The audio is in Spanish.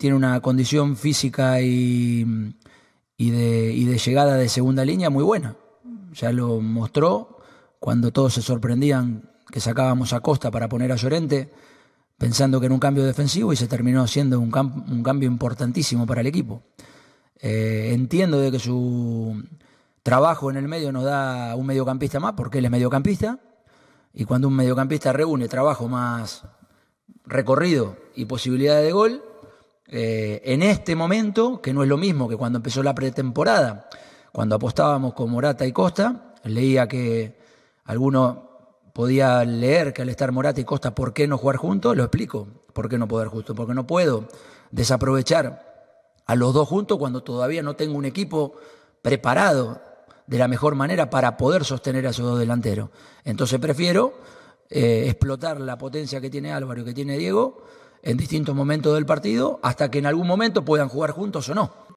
tiene una condición física y, y, de, y de llegada de segunda línea muy buena. Ya lo mostró cuando todos se sorprendían que sacábamos a Costa para poner a Llorente, pensando que era un cambio defensivo y se terminó siendo un, cambio importantísimo para el equipo. Eh, entiendo de que su trabajo en el medio nos da un mediocampista más, porque él es mediocampista, y cuando un mediocampista reúne trabajo más recorrido y posibilidad de gol, eh, en este momento, que no es lo mismo que cuando empezó la pretemporada, cuando apostábamos con Morata y Costa, leía que alguno podía leer que al estar Morata y Costa, ¿por qué no jugar juntos? Lo explico, ¿por qué no poder juntos? Porque no puedo desaprovechar a los dos juntos cuando todavía no tengo un equipo preparado de la mejor manera para poder sostener a esos dos delanteros. Entonces prefiero eh, explotar la potencia que tiene Álvaro y que tiene Diego en distintos momentos del partido hasta que en algún momento puedan jugar juntos o no.